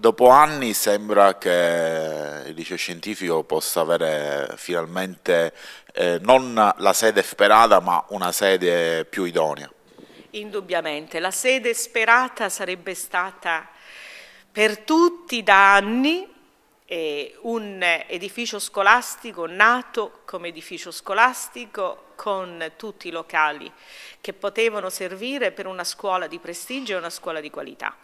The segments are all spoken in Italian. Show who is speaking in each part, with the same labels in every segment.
Speaker 1: Dopo anni sembra che il liceo scientifico
Speaker 2: possa avere finalmente eh, non la sede sperata ma una sede più idonea.
Speaker 1: Indubbiamente, la sede sperata sarebbe stata per tutti da anni eh, un edificio scolastico nato come edificio scolastico con tutti i locali che potevano servire per una scuola di prestigio e una scuola di qualità.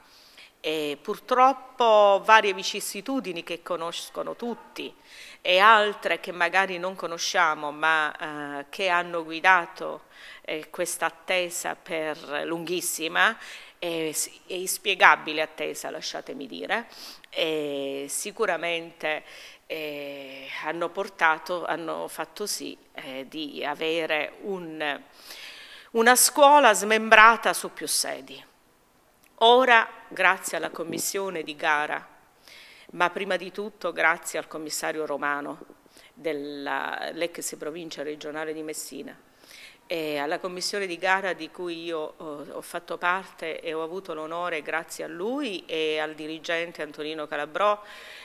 Speaker 1: E purtroppo varie vicissitudini che conoscono tutti e altre che magari non conosciamo ma eh, che hanno guidato eh, questa attesa per lunghissima e, e inspiegabile attesa, lasciatemi dire, e sicuramente eh, hanno portato, hanno fatto sì eh, di avere un, una scuola smembrata su più sedi. Ora, grazie alla commissione di gara, ma prima di tutto grazie al commissario romano dell'ex provincia regionale di Messina e alla commissione di gara di cui io eh, ho fatto parte e ho avuto l'onore grazie a lui e al dirigente Antonino Calabrò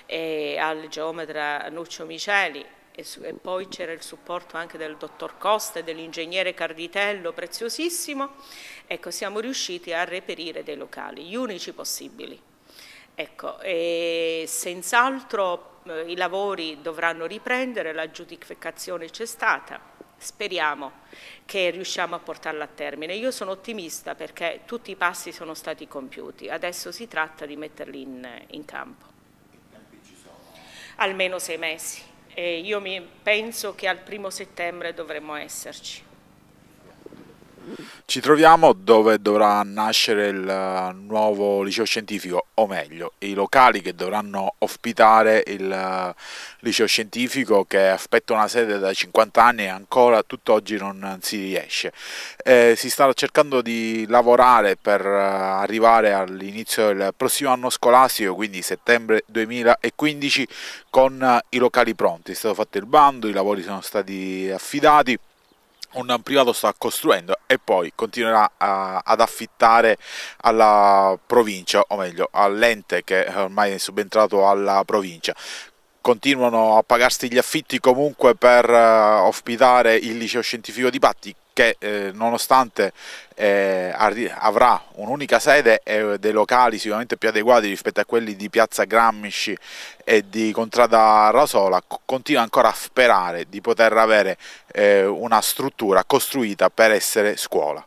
Speaker 1: e al geometra Nuccio Miceli e, su, e poi c'era il supporto anche del dottor Costa e dell'ingegnere Carditello, preziosissimo, ecco siamo riusciti a reperire dei locali, gli unici possibili. Ecco, e senz'altro eh, i lavori dovranno riprendere, la giudicazione c'è stata, speriamo che riusciamo a portarla a termine. Io sono ottimista perché tutti i passi sono stati compiuti, adesso si tratta di metterli in, in campo. Almeno sei mesi e io penso che al primo settembre dovremmo esserci.
Speaker 2: Ci troviamo dove dovrà nascere il eh, nuovo liceo scientifico, o meglio, i locali che dovranno ospitare il eh, liceo scientifico che aspetta una sede da 50 anni e ancora tutt'oggi non si riesce. Eh, si sta cercando di lavorare per eh, arrivare all'inizio del prossimo anno scolastico, quindi settembre 2015, con i locali pronti. È stato fatto il bando, i lavori sono stati affidati un privato sta costruendo e poi continuerà a, ad affittare alla provincia, o meglio all'ente che ormai è subentrato alla provincia continuano a pagarsi gli affitti comunque per eh, ospitare il liceo scientifico di Patti che eh, nonostante eh, avrà un'unica sede e dei locali sicuramente più adeguati rispetto a quelli di Piazza Grammisci e di Contrada Rasola, continua ancora a sperare di poter avere eh, una struttura costruita per essere scuola.